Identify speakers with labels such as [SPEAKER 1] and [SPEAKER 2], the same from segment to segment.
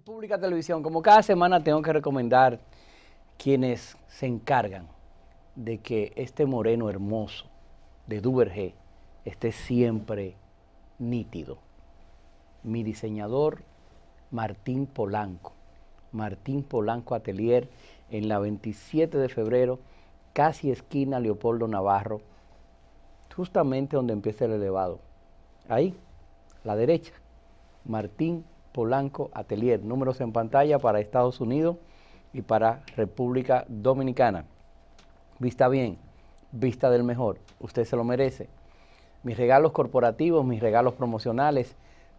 [SPEAKER 1] Pública Televisión. Como cada semana tengo que recomendar quienes se encargan de que este moreno hermoso de Duvergé esté siempre nítido. Mi diseñador Martín Polanco. Martín Polanco Atelier en la 27 de febrero, casi esquina Leopoldo Navarro, justamente donde empieza el elevado. Ahí, la derecha. Martín Polanco Atelier. Números en pantalla para Estados Unidos y para República Dominicana. Vista bien, vista del mejor, usted se lo merece. Mis regalos corporativos, mis regalos promocionales,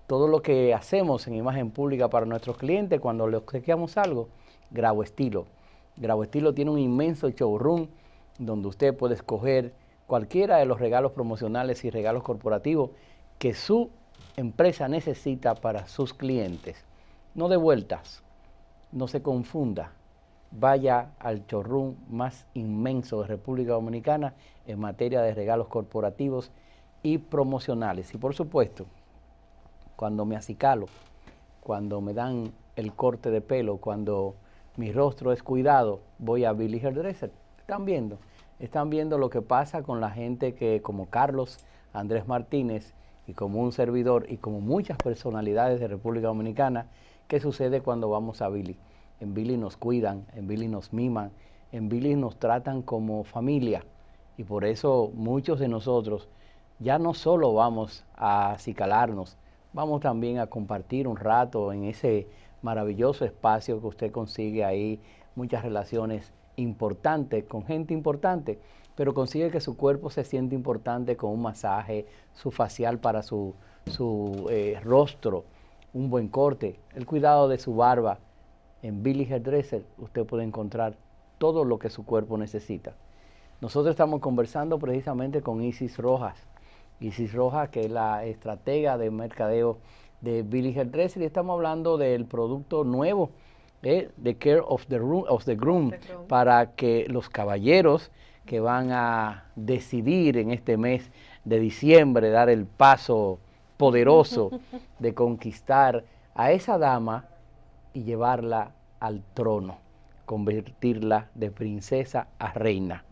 [SPEAKER 1] todo lo que hacemos en imagen pública para nuestros clientes cuando le obsequiamos algo, Grabo Estilo. Grabo Estilo tiene un inmenso showroom donde usted puede escoger cualquiera de los regalos promocionales y regalos corporativos que su empresa necesita para sus clientes. No de vueltas, no se confunda. Vaya al chorrón más inmenso de República Dominicana en materia de regalos corporativos y promocionales. Y por supuesto, cuando me acicalo, cuando me dan el corte de pelo, cuando mi rostro es cuidado, voy a Billy Hairdresser. Están viendo, están viendo lo que pasa con la gente que, como Carlos Andrés Martínez, y como un servidor y como muchas personalidades de República Dominicana, ¿qué sucede cuando vamos a Billy? En Billy nos cuidan, en Billy nos miman, en Billy nos tratan como familia y por eso muchos de nosotros ya no solo vamos a acicalarnos, vamos también a compartir un rato en ese maravilloso espacio que usted consigue ahí, muchas relaciones importantes con gente importante pero consigue que su cuerpo se siente importante con un masaje, su facial para su, su eh, rostro, un buen corte, el cuidado de su barba. En Billy Dresser, usted puede encontrar todo lo que su cuerpo necesita. Nosotros estamos conversando precisamente con Isis Rojas. Isis Rojas, que es la estratega de mercadeo de Billy Hairdresser, y estamos hablando del producto nuevo, The eh, Care of the, room, of the groom, para que los caballeros que van a decidir en este mes de diciembre dar el paso poderoso de conquistar a esa dama y llevarla al trono, convertirla de princesa a reina.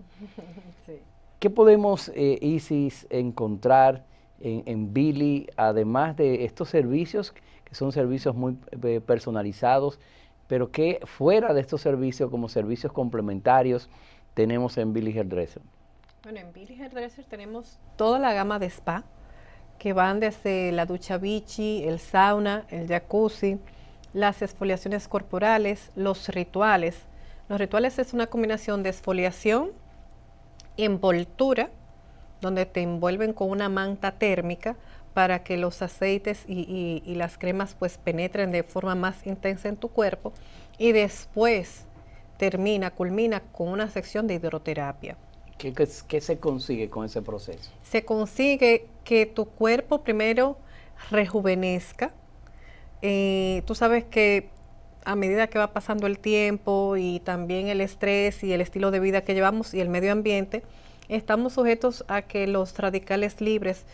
[SPEAKER 1] ¿Qué podemos, eh, Isis, encontrar en, Billy, además de estos servicios, que son servicios muy eh, personalizados, pero que fuera de estos servicios, como servicios complementarios, tenemos en Billy Hairdresser?
[SPEAKER 2] Bueno, en Billy Hairdresser tenemos toda la gama de spa, que van desde la ducha bichi, el sauna, el jacuzzi, las exfoliaciones corporales, los rituales. Los rituales es una combinación de exfoliación, envoltura, donde te envuelven con una manta térmica para que los aceites y, y las cremas pues penetren de forma más intensa en tu cuerpo y después termina, culmina con una sección de hidroterapia.
[SPEAKER 1] ¿Qué, se consigue con ese proceso?
[SPEAKER 2] Se consigue que tu cuerpo primero rejuvenezca. Eh, tú sabes que a medida que va pasando el tiempo y también el estrés y el estilo de vida que llevamos y el medio ambiente, estamos sujetos a que los radicales libres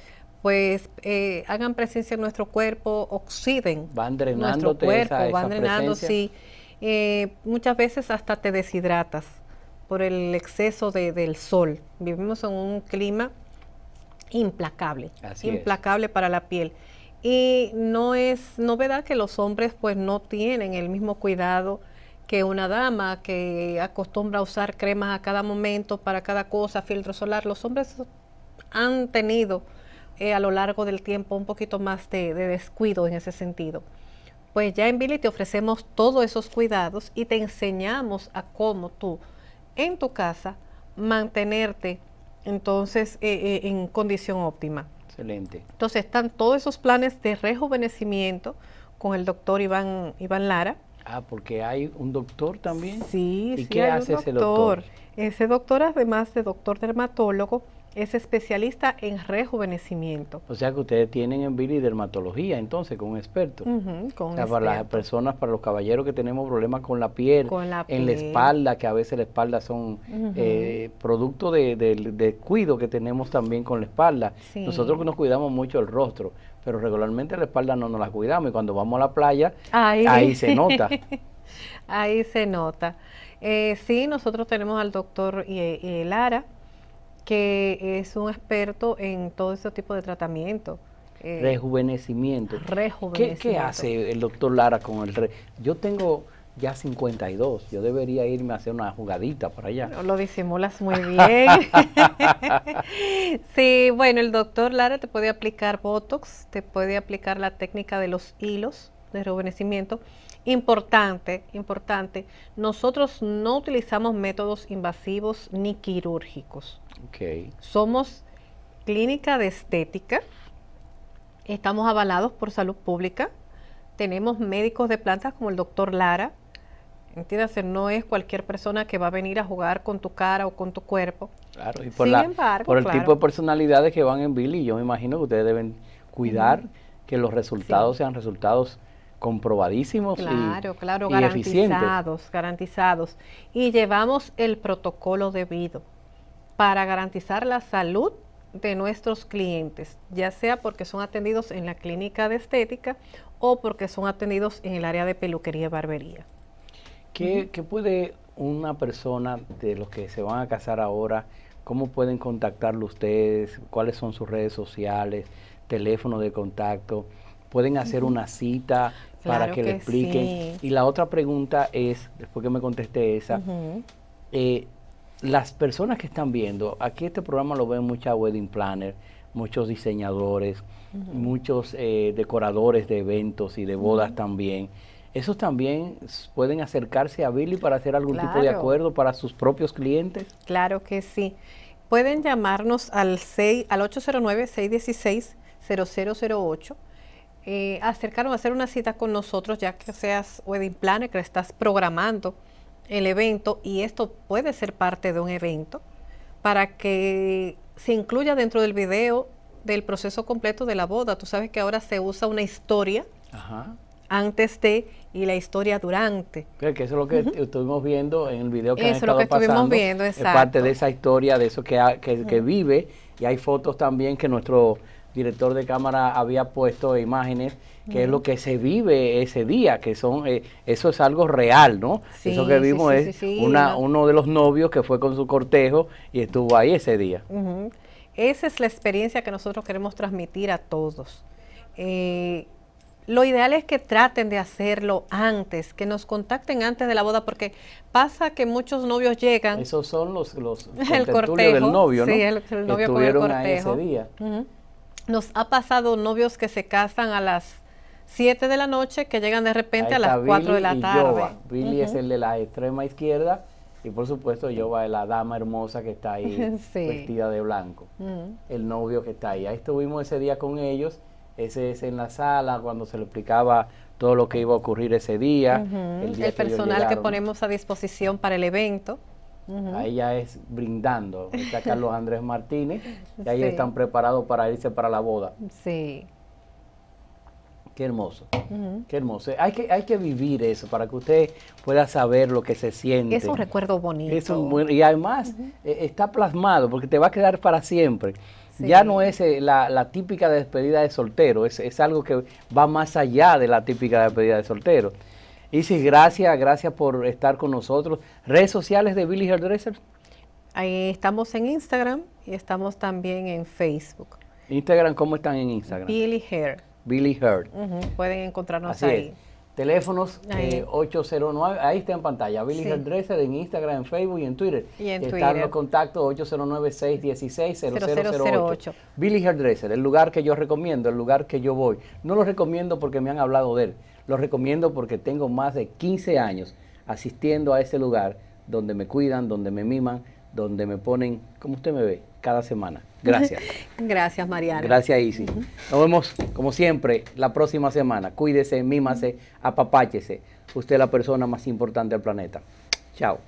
[SPEAKER 2] pues eh, hagan presencia en nuestro cuerpo, oxiden.
[SPEAKER 1] Van drenando nuestro cuerpo, van drenando,
[SPEAKER 2] eh, muchas veces hasta te deshidratas por el exceso del sol. Vivimos en un clima implacable, implacable para la piel. Y no es novedad que los hombres pues no tienen el mismo cuidado que una dama que acostumbra a usar cremas a cada momento, para cada cosa, filtro solar. Los hombres han tenido eh, a lo largo del tiempo un poquito más de descuido en ese sentido. Pues ya en Billy te ofrecemos todos esos cuidados y te enseñamos a cómo tú en tu casa mantenerte entonces eh, eh, en condición óptima. Excelente. Entonces están todos esos planes de rejuvenecimiento con el doctor Iván, Iván Lara.
[SPEAKER 1] Ah, porque hay un doctor también. Sí, ¿Y sí, qué hace ese doctor?
[SPEAKER 2] Ese doctor, además de doctor dermatólogo, es especialista en rejuvenecimiento.
[SPEAKER 1] O sea que ustedes tienen en dermatología, entonces, con un experto. para las personas, para los caballeros que tenemos problemas con la piel, en la espalda, que a veces la espalda son eh, producto del de, cuido que tenemos también con la espalda. Nosotros nos cuidamos mucho el rostro, pero regularmente la espalda no nos la cuidamos y cuando vamos a la playa,
[SPEAKER 2] ahí, se nota. ahí se nota. Eh, sí, nosotros tenemos al doctor eh, Lara que es un experto en todo ese tipo de tratamiento. Eh,
[SPEAKER 1] rejuvenecimiento. ¿Qué, hace el doctor Lara con el rejuvenecimiento? Yo tengo ya 52, yo debería irme a hacer una jugadita para allá. lo disimulas muy bien.
[SPEAKER 2] sí, bueno, el doctor Lara te puede aplicar Botox, te puede aplicar la técnica de los hilos de rejuvenecimiento Importante, importante, nosotros no utilizamos métodos invasivos ni quirúrgicos. Okay. Somos clínica de estética, estamos avalados por salud pública, tenemos médicos de plantas como el doctor Lara, Entiéndase, no es cualquier persona que va a venir a jugar con tu cara o con tu cuerpo.
[SPEAKER 1] Claro, y por, Sin embargo, por el tipo de personalidades que van en Billy, yo me imagino que ustedes deben cuidar que los resultados sean resultados comprobadísimos y, garantizados,
[SPEAKER 2] garantizados. Y llevamos el protocolo debido para garantizar la salud de nuestros clientes, ya sea porque son atendidos en la clínica de estética o porque son atendidos en el área de peluquería y barbería.
[SPEAKER 1] ¿Qué, ¿qué puede una persona de los que se van a casar ahora, cómo pueden contactarlo ustedes? ¿Cuáles son sus redes sociales? ¿Teléfono de contacto? pueden hacer una cita para que, le expliquen. Y la otra pregunta es, después que me contesté esa, eh, las personas que están viendo, aquí este programa lo ven muchas wedding planner, muchos diseñadores, muchos eh, decoradores de eventos y de bodas también esos también pueden acercarse a Billy para hacer algún tipo de acuerdo para sus propios clientes.
[SPEAKER 2] Claro que sí. Pueden llamarnos al, 6, al 809-616-0008 eh, acercaron a hacer una cita con nosotros, ya que seas wedding planner, que estás programando el evento y esto puede ser parte de un evento para que se incluya dentro del video del proceso completo de la boda. Tú sabes que ahora se usa una historia antes de y la historia durante.
[SPEAKER 1] Creo que eso es lo que estuvimos viendo en el video que eso han lo que pasando, viendo, Es parte de esa historia, de eso que, que, vive y hay fotos también que nuestro director de cámara había puesto imágenes que es lo que se vive ese día, que son eh, eso es algo real, ¿no? Sí, eso que vimos es una, uno de los novios que fue con su cortejo y estuvo ahí ese día.
[SPEAKER 2] Esa es la experiencia que nosotros queremos transmitir a todos. Eh, lo ideal es que traten de hacerlo antes, que nos contacten antes de la boda, porque pasa que muchos novios llegan.
[SPEAKER 1] Esos son los, los cortejo, del novio, ¿no? Sí, el, novio Ahí ese día.
[SPEAKER 2] Nos ha pasado novios que se casan a las 7 de la noche, que llegan de repente a las 4 de la tarde. Billy es el de
[SPEAKER 1] la extrema izquierda y por supuesto voy es la dama hermosa que está ahí vestida de blanco. Mm. El novio que está ahí. Ahí estuvimos ese día con ellos. Ese es en la sala cuando se le explicaba todo lo que iba a ocurrir ese día. El, personal que ponemos
[SPEAKER 2] a disposición para el evento. Ahí
[SPEAKER 1] ya es brindando. Está Carlos Andrés Martínez y ahí están preparados para irse para la boda. Sí. Qué hermoso, qué hermoso. Hay que, hay que vivir eso para que usted pueda saber lo que se siente. Es un recuerdo bonito. y además eh, está plasmado porque te va a quedar para siempre. Ya no es eh, la, típica despedida de soltero, es, es, algo que va más allá de la típica despedida de soltero. Isis, gracias, gracias por estar con nosotros. ¿Redes sociales de Billy Hairdresser? Ahí estamos
[SPEAKER 2] en Instagram y estamos también en Facebook.
[SPEAKER 1] Instagram, ¿cómo están en Instagram? Billy Hair. Billy Herd. Pueden encontrarnos ahí. Teléfonos 809, eh, ahí está en pantalla, Billy Hairdresser en Instagram, en Facebook y en Twitter. Y en Están los contactos 809-616-0008. Billy Hairdresser, el lugar que yo recomiendo, el lugar que yo voy. No lo recomiendo porque me han hablado de él lo recomiendo porque tengo más de 15 años asistiendo a ese lugar donde me cuidan, donde me miman, donde me ponen, como usted me ve, cada semana. Gracias.
[SPEAKER 2] Gracias, Mariana.
[SPEAKER 1] Gracias, Isi. Nos vemos, como siempre, la próxima semana. Cuídese, mímase, apapáchese. Usted es la persona más importante del planeta. Chao.